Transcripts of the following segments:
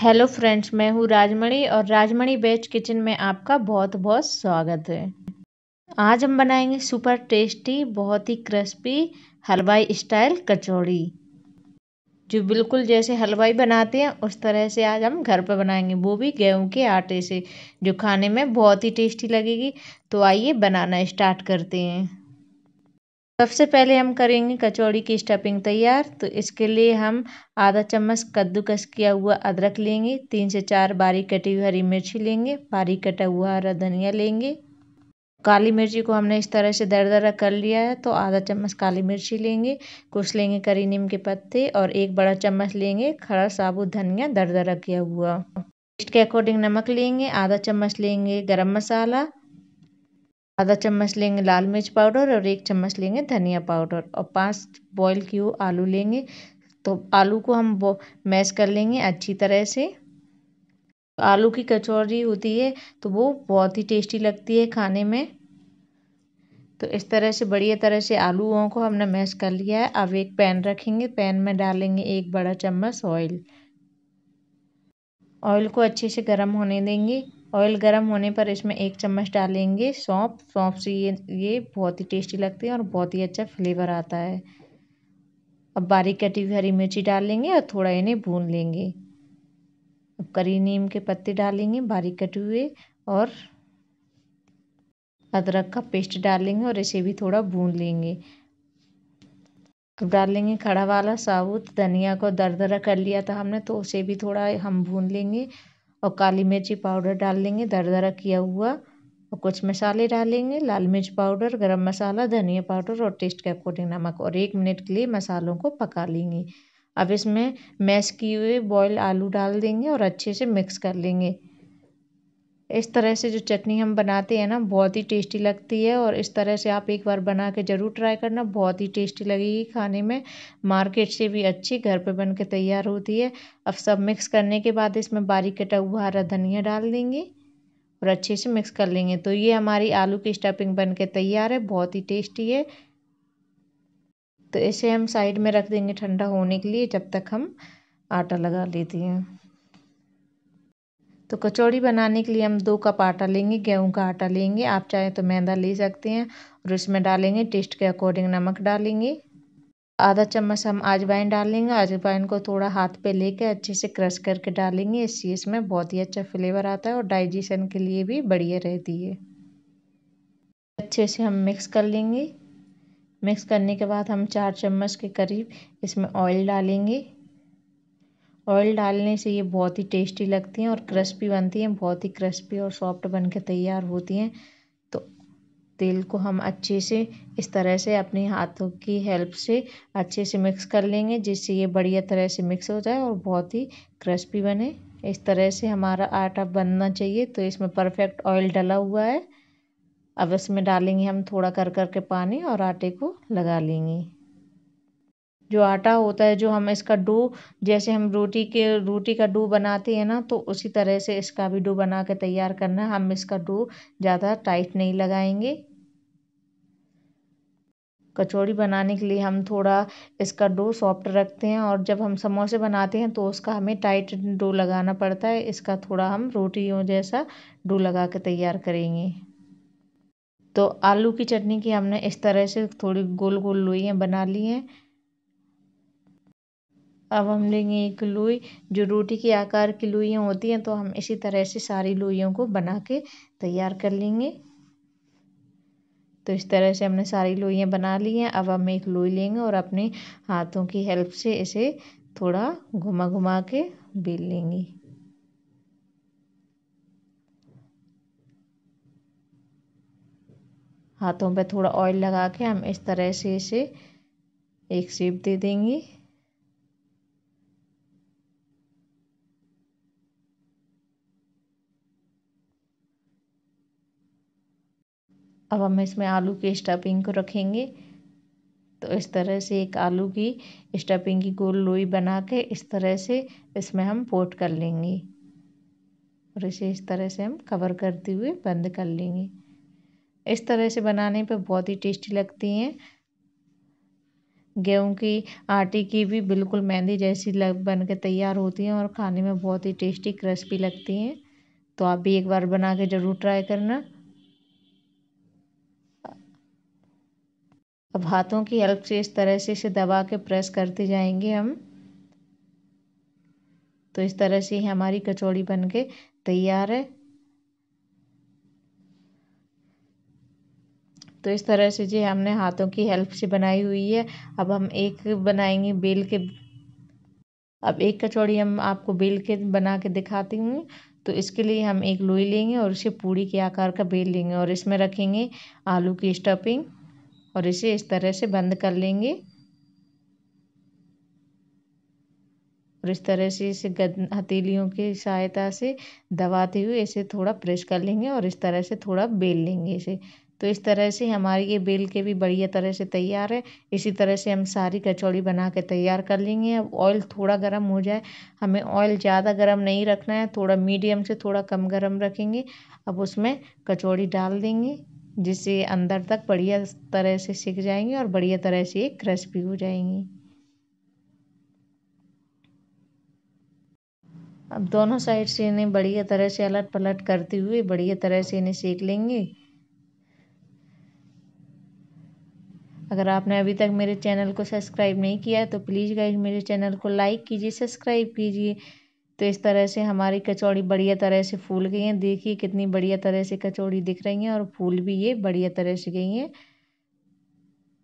hello friends मैं हूँ राजमणि और राजमणि बेच किचन में आपका बहुत बहुत स्वागत है आज हम बनाएंगे सुपर टेस्टी बहुत ही क्रिस्पी हलवाई स्टाइल कचौड़ी जो बिल्कुल जैसे हलवाई बनाते हैं उस तरह से आज हम घर पर बनाएंगे वो भी गेहूं के आटे से जो खाने में बहुत ही टेस्टी लगेगी तो आइए बनाना स्टार्ट करते हैं सबसे पहले हम करेंगे कचौड़ी की स्टफिंग तैयार तो इसके लिए हम आधा चम्मच कद्दूकस किया हुआ अदरक लेंगे तीन से चार बारीक कटी हुई हरी मिर्ची लेंगे बारीक कटा हुआ हरा धनिया लेंगे काली मिर्ची को हमने इस तरह से दर दरा कर लिया है तो आधा चम्मच काली मिर्ची लेंगे कुछ लेंगे करी नीम के पत्ते और एक बड़ा चम्मच लेंगे खड़ा साबुत धनिया दर दरा किया हुआ टेस्ट के अकॉर्डिंग नमक लेंगे आधा चम्मच लेंगे गरम मसाला आधा चम्मच लेंगे लाल मिर्च पाउडर और एक चम्मच लेंगे धनिया पाउडर और पांच बॉईल किए हुए आलू लेंगे तो आलू को हम मैश कर लेंगे अच्छी तरह से आलू की कचौरी होती है तो वो बहुत ही टेस्टी लगती है खाने में तो इस तरह से बढ़िया तरह से आलूओं को हमने मैश कर लिया है अब एक पैन रखेंगे पैन में डालेंगे एक बड़ा चम्मच ऑयल ऑयल को अच्छे से गर्म होने देंगे ऑयल गर्म होने पर इसमें एक चम्मच डालेंगे सौंप सौंप से ये ये बहुत ही टेस्टी लगती है और बहुत ही अच्छा फ्लेवर आता है अब बारीक कटी हुई हरी मिर्ची डालेंगे और थोड़ा इन्हें भून लेंगे अब करी नीम के पत्ते डालेंगे बारीक कटे हुए और अदरक का पेस्ट डालेंगे और इसे भी थोड़ा भून लेंगे अब डालेंगे खड़ा वाला साबुत धनिया को दर दरा कर लिया था हमने तो उसे भी थोड़ा हम भून लेंगे और काली मिर्ची पाउडर डाल देंगे दर दरा किया हुआ और कुछ मसाले डालेंगे लाल मिर्च पाउडर गरम मसाला धनिया पाउडर और टेस्ट के अकॉर्डिंग नमक और एक मिनट के लिए मसालों को पका लेंगे अब इसमें मैश किए हुए बॉयल आलू डाल देंगे और अच्छे से मिक्स कर लेंगे इस तरह से जो चटनी हम बनाते हैं ना बहुत ही टेस्टी लगती है और इस तरह से आप एक बार बना के ज़रूर ट्राई करना बहुत ही टेस्टी लगेगी खाने में मार्केट से भी अच्छी घर पे बन के तैयार होती है अब सब मिक्स करने के बाद इसमें बारीक कटा हुआ हरा धनिया डाल देंगे और अच्छे से मिक्स कर लेंगे तो ये हमारी आलू की स्टफिंग बन के तैयार है बहुत ही टेस्टी है तो इसे हम साइड में रख देंगे ठंडा होने के लिए जब तक हम आटा लगा लेते हैं तो कचौड़ी बनाने के लिए हम दो कप आटा लेंगे गेहूं का आटा लेंगे आप चाहें तो मैदा ले सकते हैं और इसमें डालेंगे टेस्ट के अकॉर्डिंग नमक डालेंगे आधा चम्मच हम अजवाइन डालेंगे अजवाइन को थोड़ा हाथ पे लेके अच्छे से क्रश करके डालेंगे इससे इसमें बहुत ही अच्छा फ्लेवर आता है और डाइजेशन के लिए भी बढ़िया रहती है अच्छे से हम मिक्स कर लेंगे मिक्स करने के बाद हम चार चम्मच के करीब इसमें ऑयल डालेंगे ऑयल डालने से ये बहुत ही टेस्टी लगती हैं और क्रिस्पी बनती हैं बहुत ही क्रिस्पी और सॉफ्ट बन के तैयार होती हैं तो तेल को हम अच्छे से इस तरह से अपने हाथों की हेल्प से अच्छे से मिक्स कर लेंगे जिससे ये बढ़िया तरह से मिक्स हो जाए और बहुत ही क्रिस्पी बने इस तरह से हमारा आटा बनना चाहिए तो इसमें परफेक्ट ऑयल डला हुआ है अब इसमें डालेंगे हम थोड़ा कर कर के पानी और आटे को लगा लेंगे जो आटा होता है जो हम इसका डो जैसे हम रोटी के रोटी का डो बनाते हैं ना तो उसी तरह से इसका भी डो बना के तैयार करना है हम इसका डो ज़्यादा टाइट नहीं लगाएंगे कचौड़ी बनाने के लिए हम थोड़ा इसका डो सॉफ्ट रखते हैं और जब हम समोसे बनाते हैं तो उसका हमें टाइट डो लगाना पड़ता है इसका थोड़ा हम रोटियों जैसा डो लगा के तैयार करेंगे तो आलू की चटनी की हमने इस तरह से थोड़ी गोल गोल लोइयाँ बना ली हैं अब हम लेंगे एक लोई जो रोटी के आकार की लोइयाँ होती हैं तो हम इसी तरह से सारी लुइयों को बना के तैयार कर लेंगे तो इस तरह से हमने सारी लोइयाँ बना ली हैं अब हम एक लोई लेंगे और अपने हाथों की हेल्प से इसे थोड़ा घुमा घुमा के बेल लेंगे हाथों पे थोड़ा ऑयल लगा के हम इस तरह से इसे एक शेप दे देंगे अब हम इसमें आलू की स्टफिंग को रखेंगे तो इस तरह से एक आलू की स्टफिंग की गोल लोई बना के इस तरह से इसमें हम पोट कर लेंगे और इसे इस तरह से हम कवर करते हुए बंद कर लेंगे इस तरह से बनाने पर बहुत ही टेस्टी लगती हैं गेहूं की आटे की भी बिल्कुल मेहंदी जैसी लग बन के तैयार होती हैं और खाने में बहुत ही टेस्टी क्रिस्पी लगती हैं तो आप भी एक बार बना के ज़रूर ट्राई करना अब हाथों की हेल्प से इस तरह से इसे दबा के प्रेस करते जाएंगे हम तो इस तरह से हमारी कचौड़ी बन के तैयार है तो इस तरह से जी हमने हाथों की हेल्प से बनाई हुई है अब हम एक बनाएंगे बेल के अब एक कचौड़ी हम आपको बेल के बना के दिखाती हूँ तो इसके लिए हम एक लोई लेंगे और इसे पूड़ी के आकार का बेल लेंगे और इसमें रखेंगे आलू की स्टफिंग और इसे इस तरह से बंद कर लेंगे और इस तरह से इसे हथेलियों की सहायता से दबाते हुए इसे थोड़ा प्रेस कर लेंगे और इस तरह से थोड़ा बेल लेंगे इसे तो इस तरह से हमारी ये बेल के भी बढ़िया तरह से तैयार है इसी तरह से हम सारी कचौड़ी बना के तैयार कर लेंगे अब ऑयल थोड़ा गर्म हो जाए हमें ऑयल ज़्यादा गर्म नहीं रखना है थोड़ा मीडियम से थोड़ा कम गर्म रखेंगे अब उसमें कचौड़ी डाल देंगे जिससे अंदर तक बढ़िया तरह से सीख जाएंगी और बढ़िया तरह से क्रश भी हो जाएंगी अब दोनों साइड से इन्हें बढ़िया तरह से अलट पलट करते हुए बढ़िया तरह से इन्हें सेक लेंगे अगर आपने अभी तक मेरे चैनल को सब्सक्राइब नहीं किया है तो प्लीज़ गाइज मेरे चैनल को लाइक कीजिए सब्सक्राइब कीजिए तो इस तरह से हमारी कचौड़ी बढ़िया तरह से फूल गई हैं देखिए कितनी बढ़िया तरह से कचौड़ी दिख रही हैं और फूल भी ये बढ़िया तरह से गई हैं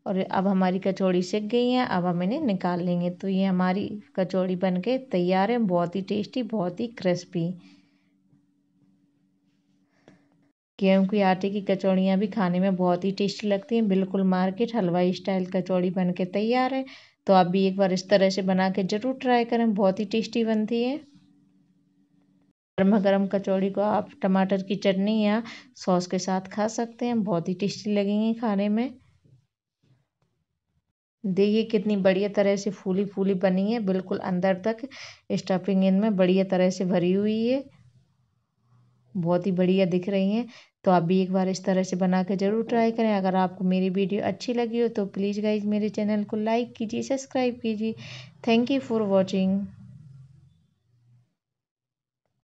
और अब हमारी कचौड़ी सिक गई हैं अब हम इन्हें निकाल लेंगे तो ये हमारी कचौड़ी बन के तैयार है बहुत ही टेस्टी बहुत ही क्रिस्पी गेहूँ की आटे की कचौड़ियाँ भी खाने में बहुत ही टेस्टी लगती हैं बिल्कुल मार्केट हलवाई स्टाइल कचौड़ी बन के तैयार है तो आप भी एक बार इस तरह से बना के ज़रूर ट्राई करें बहुत ही टेस्टी बनती है गर्मा गर्म कचौड़ी को आप टमाटर की चटनी या सॉस के साथ खा सकते हैं बहुत ही टेस्टी लगेंगे खाने में देखिए कितनी बढ़िया तरह से फूली फूली बनी है बिल्कुल अंदर तक स्टफिंग इनमें बढ़िया तरह से भरी हुई है बहुत ही बढ़िया दिख रही हैं तो आप भी एक बार इस तरह से बना के ज़रूर ट्राई करें अगर आपको मेरी वीडियो अच्छी लगी हो तो प्लीज़ गाइज मेरे चैनल को लाइक कीजिए सब्सक्राइब कीजिए थैंक यू फॉर वॉचिंग